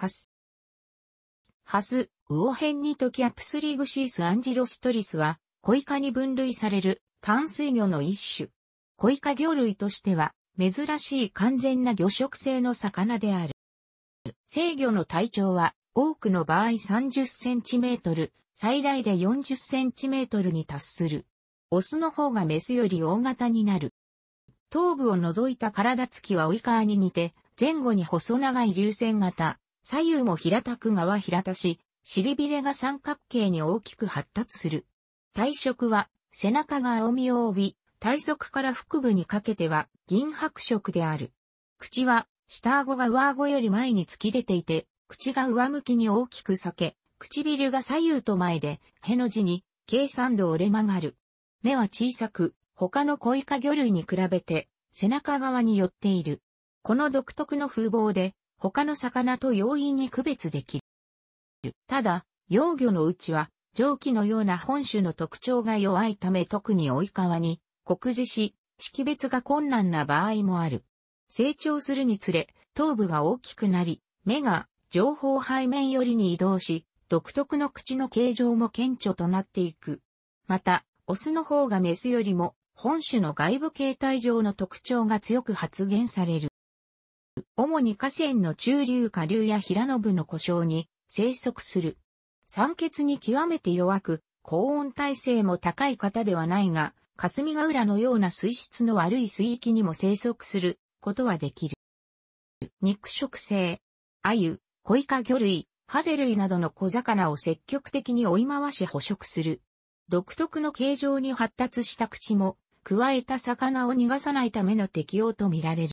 ハス。ハス、ウオヘンニトキアプスリグシースアンジロストリスは、コイカに分類される淡水魚の一種。コイカ魚類としては、珍しい完全な魚食性の魚である。生魚の体長は、多くの場合30センチメートル、最大で40センチメートルに達する。オスの方がメスより大型になる。頭部を除いた体つきはオイカーに似て、前後に細長い流線型、左右も平たく側平たし、尻びれが三角形に大きく発達する。体色は背中が青みを帯び、体側から腹部にかけては銀白色である。口は下顎が上顎より前に突き出ていて、口が上向きに大きく裂け、唇が左右と前で、への字に、計算度折れ曲がる。目は小さく、他の小イカ魚類に比べて、背中側に寄っている。この独特の風貌で、他の魚と容易に区別できる。ただ、幼魚のうちは、蒸気のような本種の特徴が弱いため特に追い川に、酷似し、識別が困難な場合もある。成長するにつれ、頭部が大きくなり、目が情報背面寄りに移動し、独特の口の形状も顕著となっていく。また、オスの方がメスよりも本種の外部形態上の特徴が強く発現される。主に河川の中流下流や平野部の故障に生息する。酸欠に極めて弱く、高温耐性も高い方ではないが、霞ヶ浦のような水質の悪い水域にも生息することはできる。肉食性、鮎、コイカ魚類、ハゼ類などの小魚を積極的に追い回し捕食する。独特の形状に発達した口も、加えた魚を逃がさないための適応とみられる。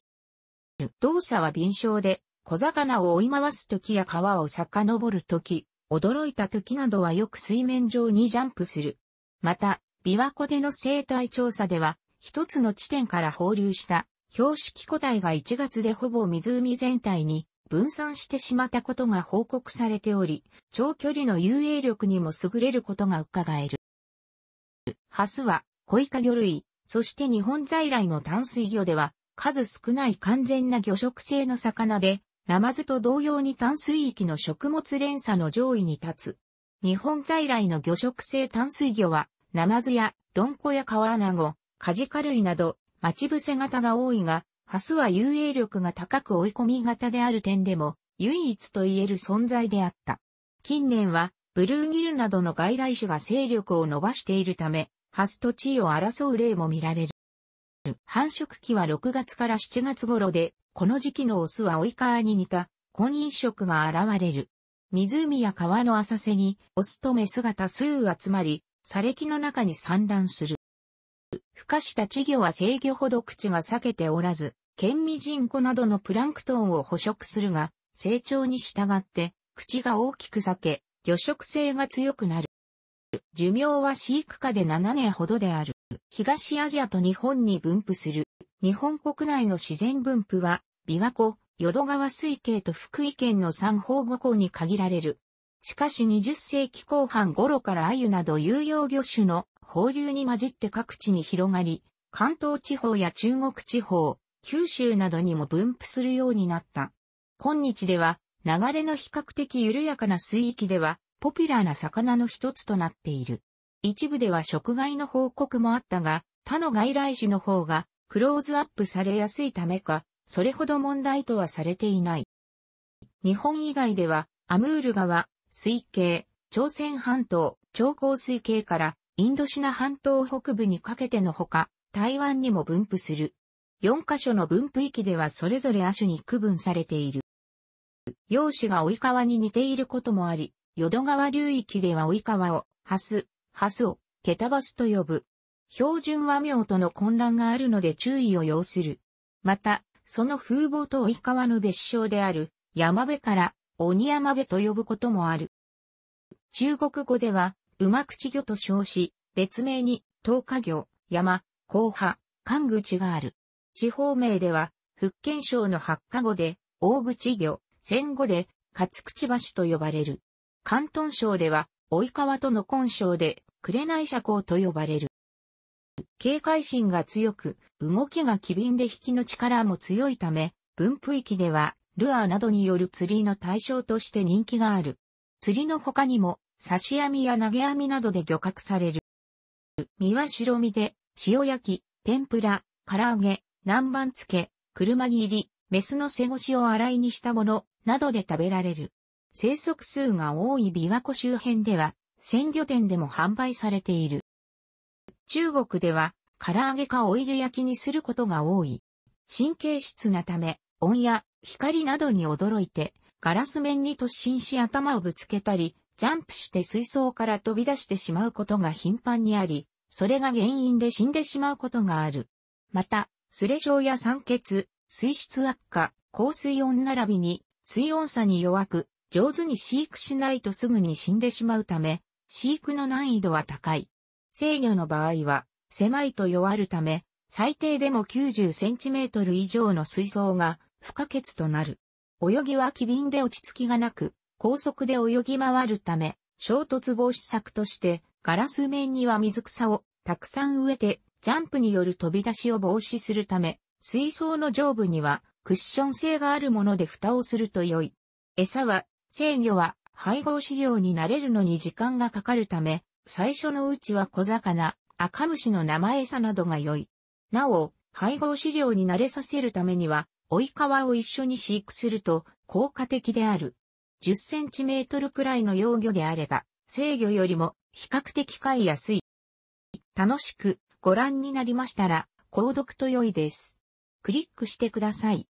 動作は敏捷で、小魚を追い回すときや川を遡るとき、驚いたときなどはよく水面上にジャンプする。また、琵琶湖での生態調査では、一つの地点から放流した標識個体が1月でほぼ湖全体に分散してしまったことが報告されており、長距離の遊泳力にも優れることが伺える。ハスは、小イカ魚類、そして日本在来の淡水魚では、数少ない完全な魚食性の魚で、ナマズと同様に淡水域の食物連鎖の上位に立つ。日本在来の魚食性淡水魚は、ナマズやドンコやワアナゴ、カジカ類など、待ち伏せ型が多いが、ハスは遊泳力が高く追い込み型である点でも、唯一と言える存在であった。近年は、ブルーギルなどの外来種が勢力を伸ばしているため、ハスと地位を争う例も見られる。繁殖期は6月から7月頃で、この時期のオスは追い川に似た婚姻色が現れる。湖や川の浅瀬にオスとメスが多数集まり、砂礫の中に産卵する。孵化した稚魚は制御ほど口が裂けておらず、ケンミジンコなどのプランクトンを捕食するが、成長に従って口が大きく裂け、魚食性が強くなる。寿命は飼育下で7年ほどである。東アジアと日本に分布する。日本国内の自然分布は、琵琶湖、淀川水系と福井県の三方五湖に限られる。しかし20世紀後半頃から鮎など有用魚種の放流に混じって各地に広がり、関東地方や中国地方、九州などにも分布するようになった。今日では、流れの比較的緩やかな水域では、ポピュラーな魚の一つとなっている。一部では食害の報告もあったが、他の外来種の方がクローズアップされやすいためか、それほど問題とはされていない。日本以外では、アムール川、水系、朝鮮半島、長江水系からインドシナ半島北部にかけてのほか、台湾にも分布する。4カ所の分布域ではそれぞれ亜種に区分されている。容姿が及川に似ていることもあり、淀川流域では及川を、ハス、ハスを、ケタバスと呼ぶ。標準和名との混乱があるので注意を要する。また、その風貌と及川の別称である、山辺から鬼山辺と呼ぶこともある。中国語では、馬口魚と称し、別名に、東下魚、山、後派、関口がある。地方名では、福建省の八下語で、大口魚、戦後で、勝口橋と呼ばれる。広東省では、及川との根省で、紅社交と呼ばれる。警戒心が強く、動きが機敏で引きの力も強いため、分布域では、ルアーなどによる釣りの対象として人気がある。釣りの他にも、刺し網や投げ網などで漁獲される。身は白身で、塩焼き、天ぷら、唐揚げ、南蛮漬け、車切り、メスの背越しを洗いにしたもの、などで食べられる。生息数が多い琵琶湖周辺では、鮮魚店でも販売されている。中国では、唐揚げかオイル焼きにすることが多い。神経質なため、音や光などに驚いて、ガラス面に突進し頭をぶつけたり、ジャンプして水槽から飛び出してしまうことが頻繁にあり、それが原因で死んでしまうことがある。また、スレ症や酸欠、水質悪化、高水温並びに、水温差に弱く、上手に飼育しないとすぐに死んでしまうため、飼育の難易度は高い。制御の場合は、狭いと弱るため、最低でも9 0トル以上の水槽が不可欠となる。泳ぎは機敏で落ち着きがなく、高速で泳ぎ回るため、衝突防止策として、ガラス面には水草をたくさん植えて、ジャンプによる飛び出しを防止するため、水槽の上部にはクッション性があるもので蓋をすると良い。餌は、制御は配合飼料に慣れるのに時間がかかるため、最初のうちは小魚、赤虫の生餌などが良い。なお、配合飼料に慣れさせるためには、追い皮を一緒に飼育すると効果的である。10センチメートルくらいの幼魚であれば、制魚よりも比較的飼いやすい。楽しくご覧になりましたら、購読と良いです。クリックしてください。